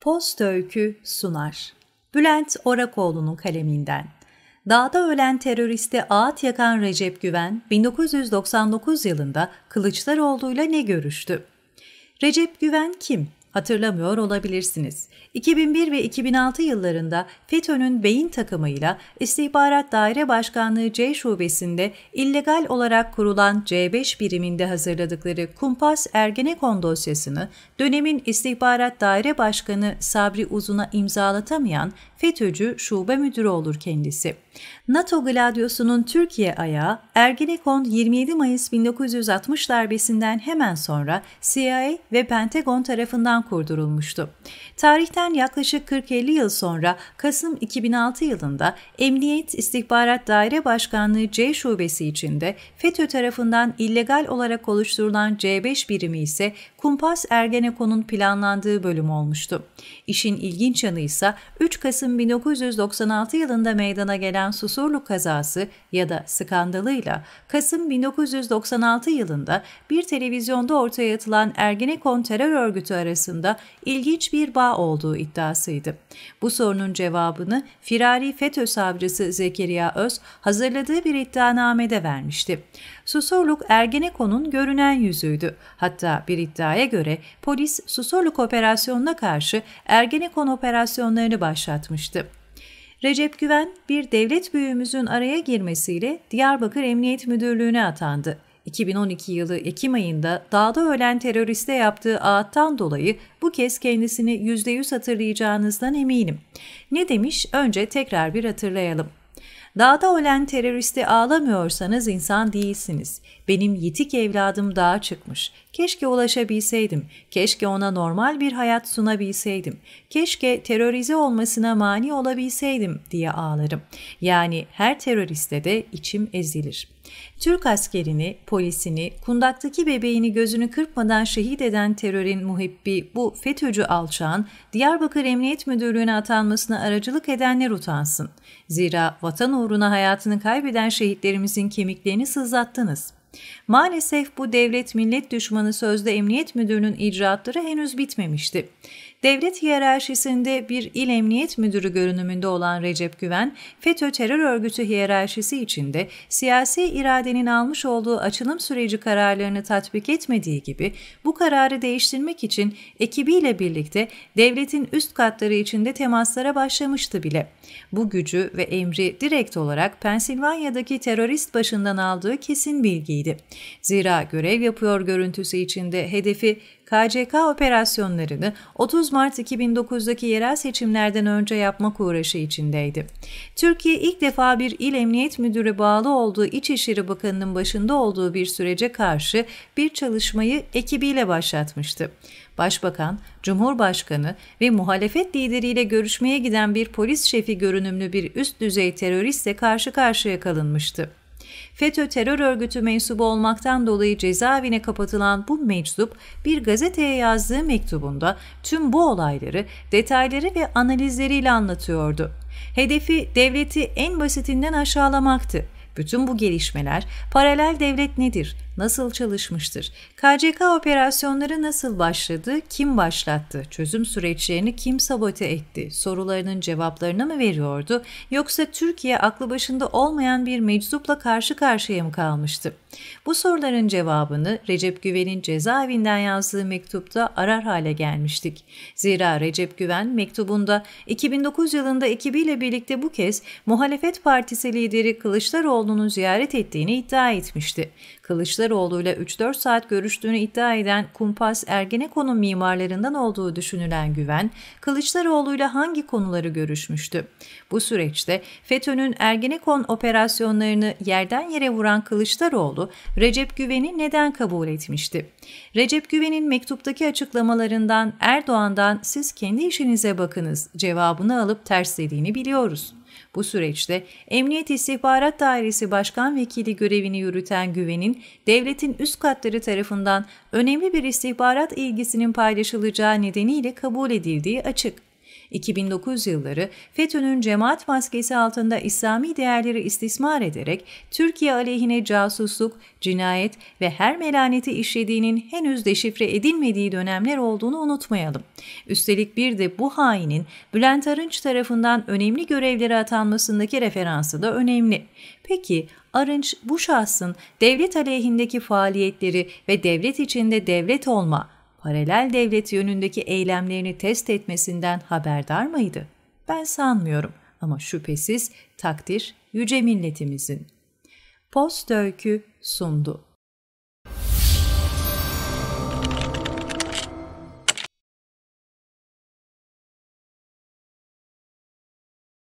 Post Öykü sunar. Bülent Orakoğlu'nun kaleminden. Dağda ölen teröriste ağıt yakan Recep Güven, 1999 yılında Kılıçdaroğlu'yla ne görüştü? Recep Güven kim? Hatırlamıyor olabilirsiniz. 2001 ve 2006 yıllarında FETÖ'nün beyin takımıyla İstihbarat Daire Başkanlığı C şubesinde illegal olarak kurulan C5 biriminde hazırladıkları Kumpas Ergenekon dosyasını dönemin İstihbarat Daire Başkanı Sabri Uzun'a imzalatamayan FETÖ'cü şube müdürü olur kendisi. NATO gladyosunun Türkiye ayağı Ergenekon 27 Mayıs 1960 darbesinden hemen sonra CIA ve Pentagon tarafından tarafından kurdurulmuştu. Tarihten yaklaşık 40-50 yıl sonra Kasım 2006 yılında Emniyet İstihbarat Daire Başkanlığı C Şubesi içinde FETÖ tarafından illegal olarak oluşturulan C5 birimi ise Kumpas Ergenekon'un planlandığı bölüm olmuştu. İşin ilginç yanı ise 3 Kasım 1996 yılında meydana gelen susurluk kazası ya da skandalıyla Kasım 1996 yılında bir televizyonda ortaya atılan Ergenekon terör örgütü arasında arasında ilginç bir bağ olduğu iddiasıydı. Bu sorunun cevabını firari FETÖ savcısı Zekeriya Öz hazırladığı bir iddianamede vermişti. Susurluk Ergenekon'un görünen yüzüydü. Hatta bir iddiaya göre polis Susurluk operasyonuna karşı Ergenekon operasyonlarını başlatmıştı. Recep Güven bir devlet büyüğümüzün araya girmesiyle Diyarbakır Emniyet Müdürlüğü'ne atandı. 2012 yılı Ekim ayında dağda ölen teröriste yaptığı ağıttan dolayı bu kez kendisini %100 hatırlayacağınızdan eminim. Ne demiş? Önce tekrar bir hatırlayalım. Dağda ölen teröristi ağlamıyorsanız insan değilsiniz. Benim yitik evladım dağa çıkmış. Keşke ulaşabilseydim. Keşke ona normal bir hayat sunabilseydim. Keşke terörize olmasına mani olabilseydim diye ağlarım. Yani her teröriste de içim ezilir. Türk askerini, polisini, kundaktaki bebeğini gözünü kırpmadan şehit eden terörin muhibbi bu FETÖ'cü alçağın Diyarbakır Emniyet Müdürlüğü'ne atanmasına aracılık edenler utansın. Zira vatan uğruna hayatını kaybeden şehitlerimizin kemiklerini sızlattınız.'' Maalesef bu devlet millet düşmanı sözde emniyet müdürünün icraatları henüz bitmemişti. Devlet hiyerarşisinde bir il emniyet müdürü görünümünde olan Recep Güven, FETÖ terör örgütü hiyerarşisi içinde siyasi iradenin almış olduğu açılım süreci kararlarını tatbik etmediği gibi bu kararı değiştirmek için ekibiyle birlikte devletin üst katları içinde temaslara başlamıştı bile. Bu gücü ve emri direkt olarak Pensilvanya'daki terörist başından aldığı kesin bilgiydi. Zira görev yapıyor görüntüsü içinde hedefi KCK operasyonlarını 30 9 Mart 2009'daki yerel seçimlerden önce yapmak uğraşı içindeydi. Türkiye ilk defa bir il emniyet müdürü bağlı olduğu İçişleri Bakanı'nın başında olduğu bir sürece karşı bir çalışmayı ekibiyle başlatmıştı. Başbakan, Cumhurbaşkanı ve muhalefet lideriyle görüşmeye giden bir polis şefi görünümlü bir üst düzey teröristle karşı karşıya kalınmıştı. FETÖ terör örgütü mensubu olmaktan dolayı cezaevine kapatılan bu meczup bir gazeteye yazdığı mektubunda tüm bu olayları detayları ve analizleriyle anlatıyordu. Hedefi devleti en basitinden aşağılamaktı. Bütün bu gelişmeler paralel devlet nedir? nasıl çalışmıştır? KCK operasyonları nasıl başladı? Kim başlattı? Çözüm süreçlerini kim sabote etti? Sorularının cevaplarını mı veriyordu? Yoksa Türkiye aklı başında olmayan bir meczupla karşı karşıya mı kalmıştı? Bu soruların cevabını Recep Güven'in cezaevinden yazdığı mektupta arar hale gelmiştik. Zira Recep Güven mektubunda 2009 yılında ekibiyle birlikte bu kez muhalefet partisi lideri Kılıçdaroğlu'nu ziyaret ettiğini iddia etmişti. Kılıçdaroğlu Kılıçdaroğlu ile 3-4 saat görüştüğünü iddia eden kumpas Ergenekon'un mimarlarından olduğu düşünülen Güven, Kılıçdaroğlu ile hangi konuları görüşmüştü? Bu süreçte FETÖ'nün Ergenekon operasyonlarını yerden yere vuran Kılıçdaroğlu, Recep Güven'i neden kabul etmişti? Recep Güven'in mektuptaki açıklamalarından Erdoğan'dan siz kendi işinize bakınız cevabını alıp terslediğini biliyoruz. Bu süreçte Emniyet İstihbarat Dairesi Başkan Vekili görevini yürüten Güven'in devletin üst katları tarafından önemli bir istihbarat ilgisinin paylaşılacağı nedeniyle kabul edildiği açık. 2009 yılları FETÖ'nün cemaat maskesi altında İslami değerleri istismar ederek Türkiye aleyhine casusluk, cinayet ve her melaneti işlediğinin henüz deşifre edilmediği dönemler olduğunu unutmayalım. Üstelik bir de bu hainin Bülent Arınç tarafından önemli görevlere atanmasındaki referansı da önemli. Peki Arınç bu şahsın devlet aleyhindeki faaliyetleri ve devlet içinde devlet olma, paralel devlet yönündeki eylemlerini test etmesinden haberdar mıydı? Ben sanmıyorum ama şüphesiz takdir yüce milletimizin. Post öykü sundu.